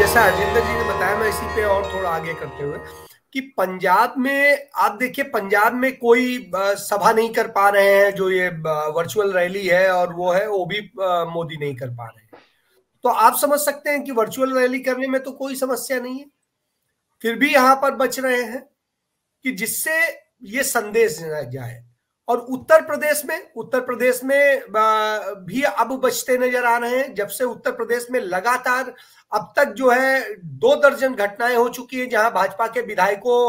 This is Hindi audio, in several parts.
जैसा अरजिंदर जी ने बताया मैं इसी पे और थोड़ा आगे करते हुए कि पंजाब में आप देखिए पंजाब में कोई सभा नहीं कर पा रहे हैं जो ये वर्चुअल रैली है और वो है वो भी मोदी नहीं कर पा रहे हैं तो आप समझ सकते हैं कि वर्चुअल रैली करने में तो कोई समस्या नहीं है फिर भी यहां पर बच रहे हैं कि जिससे ये संदेश जाए और उत्तर प्रदेश में उत्तर प्रदेश में भी अब बचते नजर आ रहे हैं जब से उत्तर प्रदेश में लगातार अब तक जो है दो दर्जन घटनाएं हो चुकी है जहां भाजपा के विधायकों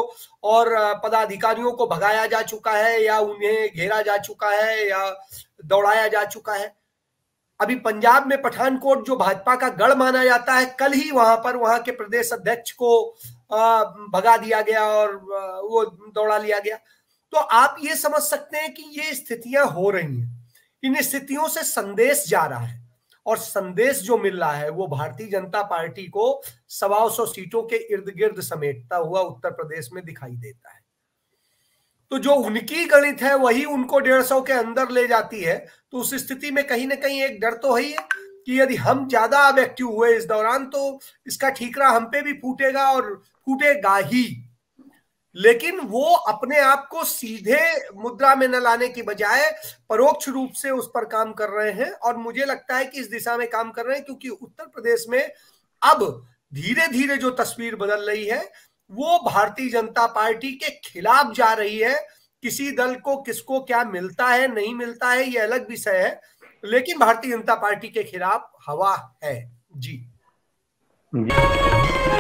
और पदाधिकारियों को भगाया जा चुका है या उन्हें घेरा जा चुका है या दौड़ाया जा चुका है अभी पंजाब में पठानकोट जो भाजपा का गढ़ माना जाता है कल ही वहां पर वहां के प्रदेश अध्यक्ष को भगा दिया गया और वो दौड़ा लिया गया तो आप ये समझ सकते हैं कि ये स्थितियां हो रही हैं इन स्थितियों से संदेश जा रहा है और संदेश जो मिल रहा है वो भारतीय जनता पार्टी को सवा सौ सीटों के इर्द गिर्द समेटता हुआ उत्तर प्रदेश में दिखाई देता है तो जो उनकी गणित है वही उनको डेढ़ सौ के अंदर ले जाती है तो उस स्थिति में कहीं ना कहीं एक डर तो है ही है कि यदि हम ज्यादा अब एक्टिव हुए इस दौरान तो इसका ठीकरा हम पे भी फूटेगा और फूटेगा ही लेकिन वो अपने आप को सीधे मुद्रा में न लाने की बजाय परोक्ष रूप से उस पर काम कर रहे हैं और मुझे लगता है कि इस दिशा में काम कर रहे हैं क्योंकि उत्तर प्रदेश में अब धीरे धीरे जो तस्वीर बदल रही है वो भारतीय जनता पार्टी के खिलाफ जा रही है किसी दल को किसको क्या मिलता है नहीं मिलता है ये अलग विषय है लेकिन भारतीय जनता पार्टी के खिलाफ हवा है जी, जी।